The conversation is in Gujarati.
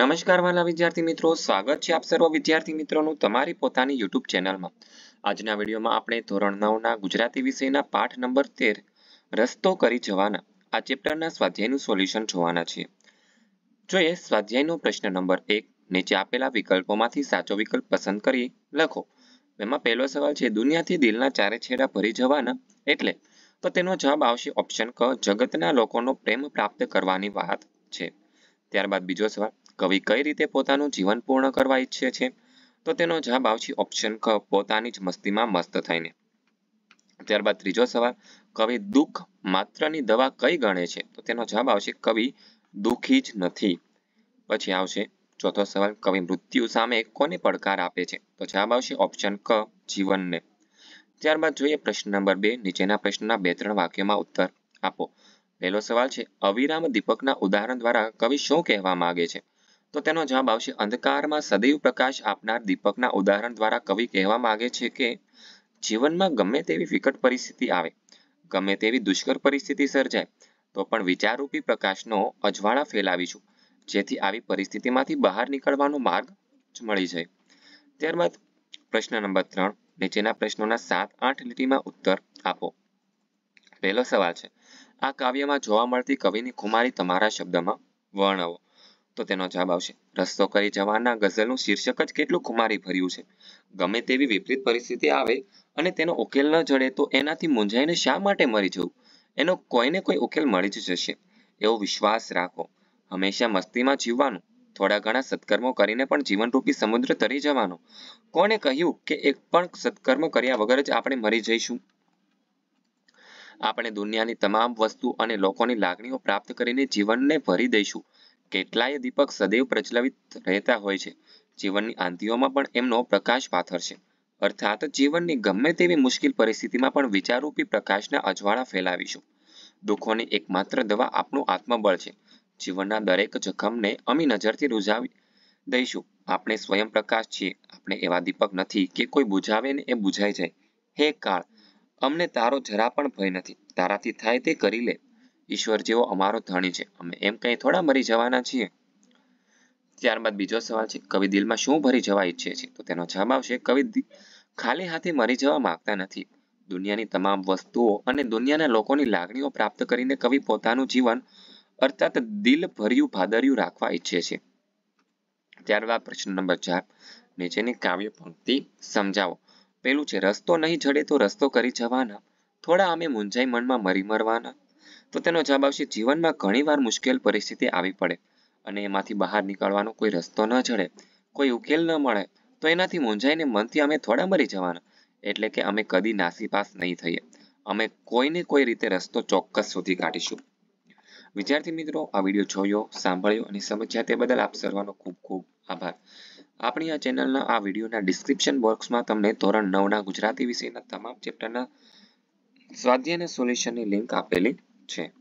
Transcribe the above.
નમસ્કાર વાલા વિદ્યાર્થી મિત્રો સ્વાગત છે આપ સર્વ વિદ્યાર્થી મિત્રોનું તમારી પોતાની યુટ્યુબ ચેનલમાં આજના વિડીયોમાં આપણે ધોરણ નવના ગુજરાતી વિષયના પાઠ નંબર તેર રસ્તો કરી જવાના આ ચેપ્ટરના સ્વાધ્યાયનું સોલ્યુશન જોવાના છીએ જોઈએ સ્વાધ્યાયનો પ્રશ્ન નંબર એક નીચે આપેલા વિકલ્પોમાંથી સાચો વિકલ્પ પસંદ કરી લખો એમાં પહેલો સવાલ છે દુનિયાથી દિલના ચારે છેડા ભરી જવાના એટલે તો તેનો જવાબ આવશે ઓપ્શન ક જગતના લોકોનો પ્રેમ પ્રાપ્ત કરવાની વાત છે ત્યારબાદ બીજો સવાલ કવિ કઈ રીતે પોતાનું જીવન પૂર્ણ કરવા ઈચ્છે છે તો તેનો જવાબ આવશે ઓપ્શન ક પોતાની જ મસ્તીમાં મસ્ત થઈને ત્યારબાદ ત્રીજો સવાલ કવિ દુઃખ માત્રની દવા કઈ ગણે છે તો તેનો જવાબ આવશે કવિ દુઃખી જ નથી પછી આવશે ચોથો સવાલ કવિ મૃત્યુ સામે કોને પડકાર આપે છે તો જવાબ આવશે ઓપ્શન ક જીવનને ત્યારબાદ જોઈએ પ્રશ્ન નંબર બે નીચેના પ્રશ્નના બે ત્રણ વાક્યોમાં ઉત્તર આપો પહેલો સવાલ છે અવિરામ દીપકના ઉદાહરણ દ્વારા કવિ શું કહેવા માગે છે તો તેનો જવાબ આવશે અંધકારમાં સદૈવ પ્રકાશ આપનાર દીપકના ઉદાહરણ દ્વારા કવિ કહેવા માંગે છે કે જીવનમાં ગમે તેવી વિકટ પરિસ્થિતિ આવે ગમે તેવી દુષ્કર પરિસ્થિતિ સર્જાય તો પણ વિચારરૂપી પ્રકાશનો અજવાળા ફેલાવીશું જેથી આવી પરિસ્થિતિમાંથી બહાર નીકળવાનો માર્ગ મળી જાય ત્યારબાદ પ્રશ્ન નંબર ત્રણ નીચેના પ્રશ્નોના સાત આઠ લીટીમાં ઉત્તર આપો પહેલો સવાલ છે આ કાવ્યમાં જોવા મળતી કવિની કુમારી તમારા શબ્દમાં વર્ણવો તો તેનો જવાબ આવશે રસ્તો કરી જવાના ગઝલનું શીર્ષક જ કેટલું ખુમારી ભર્યું છે ગમે તેવી વિપરીત પરિસ્થિતિ આવે અને તેનો ઉકેલ ન જડે તો એનાથી મૂંઝાઈને શા માટે મરી જવું એનો કોઈને કોઈ ઉકેલ મળી જ જશે એવો વિશ્વાસ રાખો હંમેશા મસ્તીમાં જીવવાનું થોડા ઘણા સત્કર્મો કરીને પણ જીવનરૂપી સમુદ્ર તરી જવાનો કોણે કહ્યું કે એક પણ સત્કર્મ કર્યા વગર જ આપણે મરી જઈશું આપણે દુનિયાની તમામ વસ્તુ અને લોકોની લાગણીઓ પ્રાપ્ત કરીને જીવનને ભરી દઈશું કેટલાય દીપક સદૈવ પ્રજ્વલિત રહેતા હોય છે જીવનની આંધીઓમાં પણ એમનો પ્રકાશ પાથર છે અર્થાત જીવનની ગમે તેવી મુશ્કેલ પરિસ્થિતિમાં પણ વિચારરૂપી પ્રકાશના અજવાળા ફેલાવીશું દુઃખોની એકમાત્ર દવા આપણું આત્મબળ છે જીવનના દરેક જખમને અમી નજરથી રૂઝાવી દઈશું આપણે સ્વયં પ્રકાશ છીએ આપણે એવા દીપક નથી કે કોઈ બુઝાવે ને એ બુઝાઈ જાય હે કાળ અમને તારો જરા પણ ભય નથી તારાથી થાય તે કરી લે ઈશ્વર જેવો અમારો ધણી છે અમે એમ કંઈ થોડા મરી જવાના છીએ ત્યારબાદ બીજો સવાલ છે કવિ દિલમાં શું ભરી જવા ઈચ્છે છે તો તેનો જવાબ આવશે કવિ ખાલી હાથે મરી જવા માંગતા નથી દુનિયાની તમામ વસ્તુઓ અને દુનિયાના લોકોની લાગણીઓ પ્રાપ્ત કરીને કવિ પોતાનું જીવન અર્થાત દિલ ભર્યું ભાદર્યું રાખવા ઈચ્છે છે ત્યારબાદ પ્રશ્ન નંબર ચાર નીચેની કાવ્ય પંક્તિ સમજાવો પેલું છે રસ્તો નહીં ચડે તો રસ્તો કરી જવાના થોડા અમે મૂંઝાઈ મનમાં મરી મરવાના તો તેનો જવાબ આવશે જીવનમાં ઘણીવાર મુશ્કેલ પરિસ્થિતિ આવી પડે અને એમાંથી બહાર નીકળવાનો કોઈ રસ્તો ન જડે કોઈ ઉકેલ ન મળે તો એનાથી મૂંઝાઈને મનથી અમે થોડા મરી જવાના એટલે કે અમે કદી નાસીપાસ નહીં થઈએ અમે કોઈને કોઈ રીતે રસ્તો ચોક્કસ શોધી કાઢીશું વિદ્યાર્થી મિત્રો આ વિડીયો જોયો સાંભળ્યો અને સમજ્યા તે બદલ આપ સર્વનો ખૂબ ખૂબ આભાર આપણી આ ચેનલના આ વિડીયોના ડિસ્ક્રિપ્શન બોક્સમાં તમને ધોરણ નવના ગુજરાતી વિષયના તમામ ચેપ્ટરના સ્વાધ્યાયના સોલ્યુશનની લિંક આપેલી noche.